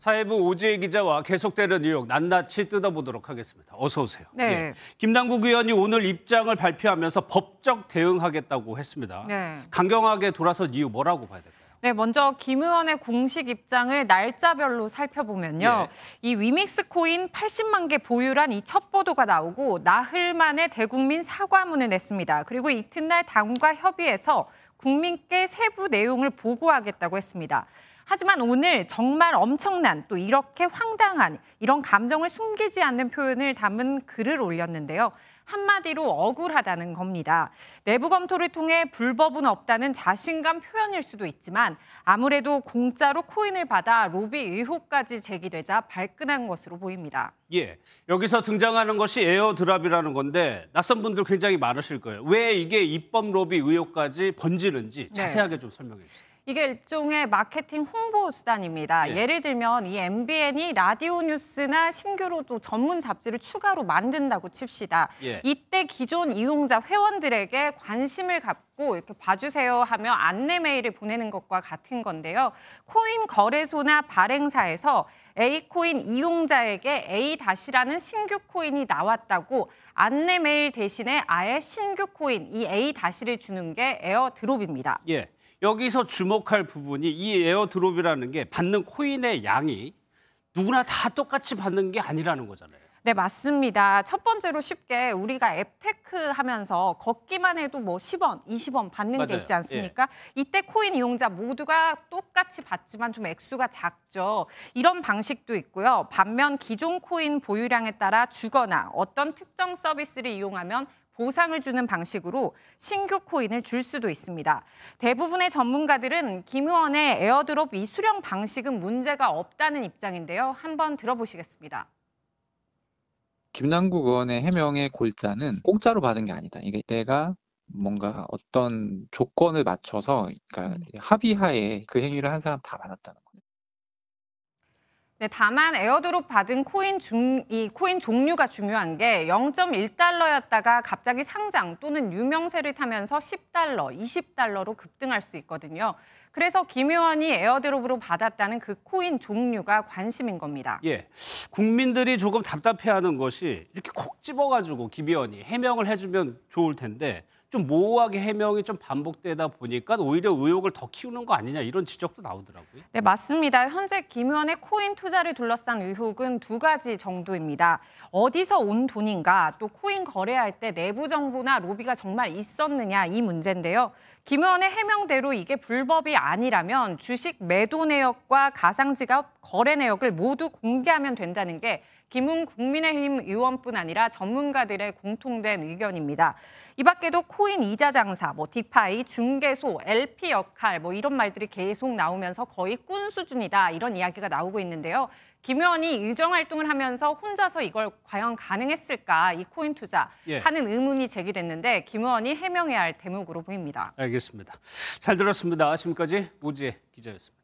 사회부 오지혜 기자와 계속되는 뉴욕 낱낱이 뜯어보도록 하겠습니다. 어서 오세요. 네. 예. 김남국 의원이 오늘 입장을 발표하면서 법적 대응하겠다고 했습니다. 네. 강경하게 돌아선 이유 뭐라고 봐야 될까요? 네, 먼저 김 의원의 공식 입장을 날짜별로 살펴보면요. 예. 이 위믹스 코인 80만 개 보유란 이 첫 보도가 나오고 나흘 만에 대국민 사과문을 냈습니다. 그리고 이튿날 당과 협의해서 국민께 세부 내용을 보고하겠다고 했습니다. 하지만 오늘 정말 엄청난 또 이렇게 황당한 이런 감정을 숨기지 않는 표현을 담은 글을 올렸는데요. 한마디로 억울하다는 겁니다. 내부 검토를 통해 불법은 없다는 자신감 표현일 수도 있지만 아무래도 공짜로 코인을 받아 로비 의혹까지 제기되자 발끈한 것으로 보입니다. 예, 여기서 등장하는 것이 에어드랍이라는 건데 낯선 분들 굉장히 많으실 거예요. 왜 이게 입법 로비 의혹까지 번지는지 네. 자세하게 좀 설명해 주세요. 이게 일종의 마케팅 홍보 수단입니다. 예. 를 들면 이 MBN이 라디오 뉴스나 신규로 또 전문 잡지를 추가로 만든다고 칩시다. 예. 이때 기존 이용자 회원들에게 관심을 갖고 이렇게 봐주세요 하며 안내 메일을 보내는 것과 같은 건데요. 코인 거래소나 발행사에서 A코인 이용자에게 A-라는 신규 코인이 나왔다고 안내 메일 대신에 아예 신규 코인 이 A-를 주는 게 에어드롭입니다. 예. 여기서 주목할 부분이 이 에어드롭이라는 게 받는 코인의 양이 누구나 다 똑같이 받는 게 아니라는 거잖아요. 네, 맞습니다. 첫 번째로 쉽게 우리가 앱테크 하면서 걷기만 해도 뭐 10원, 20원 받는 맞아요. 게 있지 않습니까? 예. 이때 코인 이용자 모두가 똑같이 받지만 좀 액수가 작죠. 이런 방식도 있고요. 반면 기존 코인 보유량에 따라 주거나 어떤 특정 서비스를 이용하면 보상을 주는 방식으로 신규 코인을 줄 수도 있습니다. 대부분의 전문가들은 김 의원의 에어드롭 이 수령 방식은 문제가 없다는 입장인데요. 한번 들어보시겠습니다. 김남국 의원의 해명의 골자는 공짜로 받은 게 아니다. 이게 내가 뭔가 어떤 조건을 맞춰서 그러니까 음. 합의하에 그 행위를 한 사람 다 받았다는 거예요. 네, 다만 에어드롭 받은 코인 중, 이 코인 종류가 중요한 게 0.1달러였다가 갑자기 상장 또는 유명세를 타면서 10달러, 20달러로 급등할 수 있거든요. 그래서 김요원이 에어드롭으로 받았다는 그 코인 종류가 관심인 겁니다. 예, 국민들이 조금 답답해하는 것이 이렇게 콕 집어가지고 김요원이 해명을 해주면 좋을 텐데 좀 모호하게 해명이 좀 반복되다 보니까 오히려 의혹을 더 키우는 거 아니냐 이런 지적도 나오더라고요. 네, 맞습니다. 현재 김 의원의 코인 투자를 둘러싼 의혹은 두 가지 정도입니다. 어디서 온 돈인가, 또 코인 거래할 때 내부 정보나 로비가 정말 있었느냐 이 문제인데요. 김 의원의 해명대로 이게 불법이 아니라면 주식 매도 내역과 가상지갑 거래 내역을 모두 공개하면 된다는 게 김웅 국민의힘 의원뿐 아니라 전문가들의 공통된 의견입니다. 이 밖에도 코인 이자 장사, 뭐 디파이, 중개소, LP 역할 뭐 이런 말들이 계속 나오면서 거의 꾼 수준이다 이런 이야기가 나오고 있는데요. 김 의원이 의정 활동을 하면서 혼자서 이걸 과연 가능했을까 이 코인 투자 예. 하는 의문이 제기됐는데 김 의원이 해명해야 할 대목으로 보입니다. 알겠습니다. 잘 들었습니다. 지금까지 오지 기자였습니다.